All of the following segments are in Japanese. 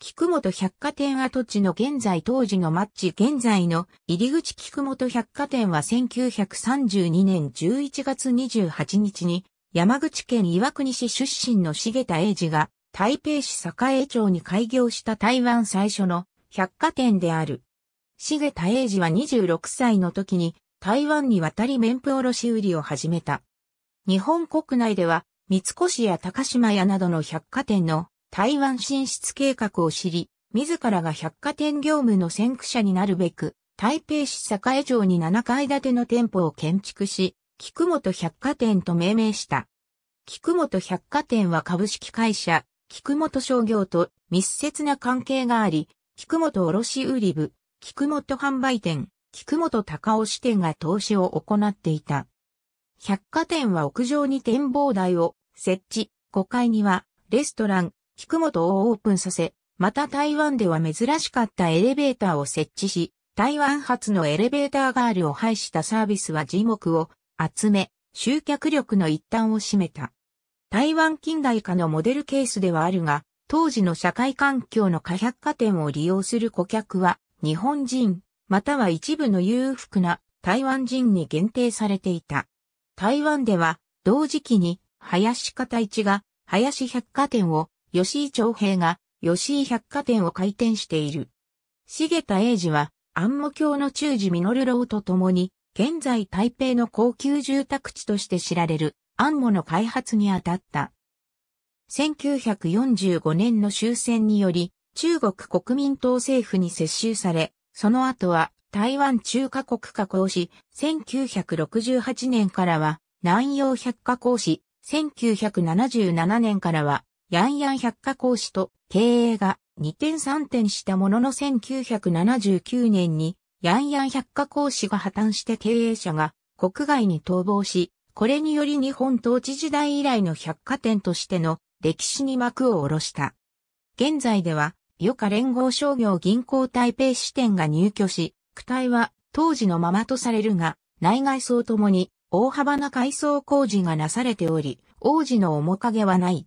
菊本百貨店跡地の現在当時のマッチ現在の入り口菊本百貨店は1932年11月28日に山口県岩国市出身の重田英二が台北市栄町に開業した台湾最初の百貨店である。重田英二は26歳の時に台湾に渡り免布卸売りを始めた。日本国内では三越や高島屋などの百貨店の台湾進出計画を知り、自らが百貨店業務の先駆者になるべく、台北市栄城に7階建ての店舗を建築し、菊本百貨店と命名した。菊本百貨店は株式会社、菊本商業と密接な関係があり、菊本卸売部、菊本販売店、菊本高尾支店が投資を行っていた。百貨店は屋上に展望台を設置、5階にはレストラン、菊本をオープンさせ、また台湾では珍しかったエレベーターを設置し、台湾発のエレベーターガールを廃したサービスは樹木を集め、集客力の一端を占めた。台湾近代化のモデルケースではあるが、当時の社会環境の過百貨店を利用する顧客は、日本人、または一部の裕福な台湾人に限定されていた。台湾では、同時期に、林方一が、林百貨店を吉井長平が吉井百貨店を開店している。重田英二は、安茂教の中寺実郎と共に、現在台北の高級住宅地として知られる安茂の開発にあたった。1945年の終戦により、中国国民党政府に接収され、その後は台湾中華国加工し、1968年からは南洋百貨工司、1977年からはヤンヤン百科講師と経営が2点3点したものの1979年にヤンヤン百科講師が破綻して経営者が国外に逃亡し、これにより日本統治時代以来の百貨店としての歴史に幕を下ろした。現在では、余下連合商業銀行台北支店が入居し、区体は当時のままとされるが、内外装ともに大幅な改装工事がなされており、王子の面影はない。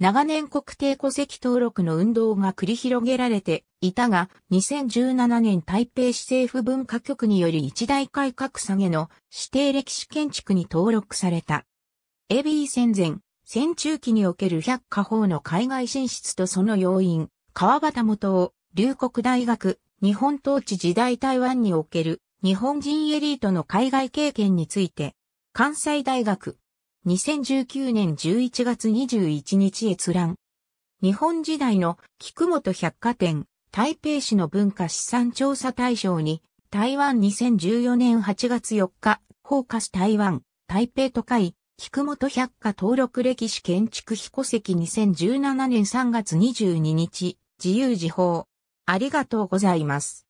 長年国定戸籍登録の運動が繰り広げられていたが、2017年台北市政府文化局により一大改革下げの指定歴史建築に登録された。エビー戦前、戦中期における百科法の海外進出とその要因、川端元を、留国大学、日本統治時代台湾における日本人エリートの海外経験について、関西大学、2019年11月21日閲覧。日本時代の菊本百貨店、台北市の文化資産調査対象に、台湾2014年8月4日、フォーカス台湾、台北都会、菊本百貨登録歴史建築非戸籍2017年3月22日、自由時報。ありがとうございます。